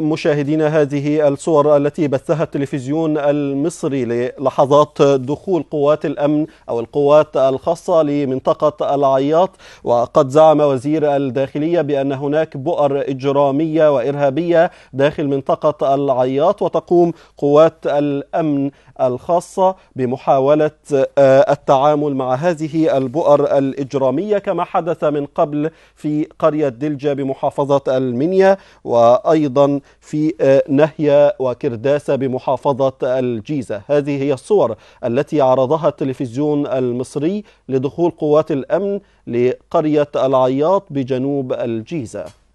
مشاهدينا هذه الصور التي بثها التلفزيون المصري للحظات دخول قوات الامن او القوات الخاصه لمنطقه العياط وقد زعم وزير الداخليه بان هناك بؤر اجراميه وارهابيه داخل منطقه العياط وتقوم قوات الامن الخاصه بمحاوله آه، التعامل مع هذه البؤر الاجراميه كما حدث من قبل في قريه دلجه بمحافظه المنيا وايضا أيضا في آه، نهية وكرداسة بمحافظة الجيزة هذه هي الصور التي عرضها التلفزيون المصري لدخول قوات الأمن لقرية العياط بجنوب الجيزة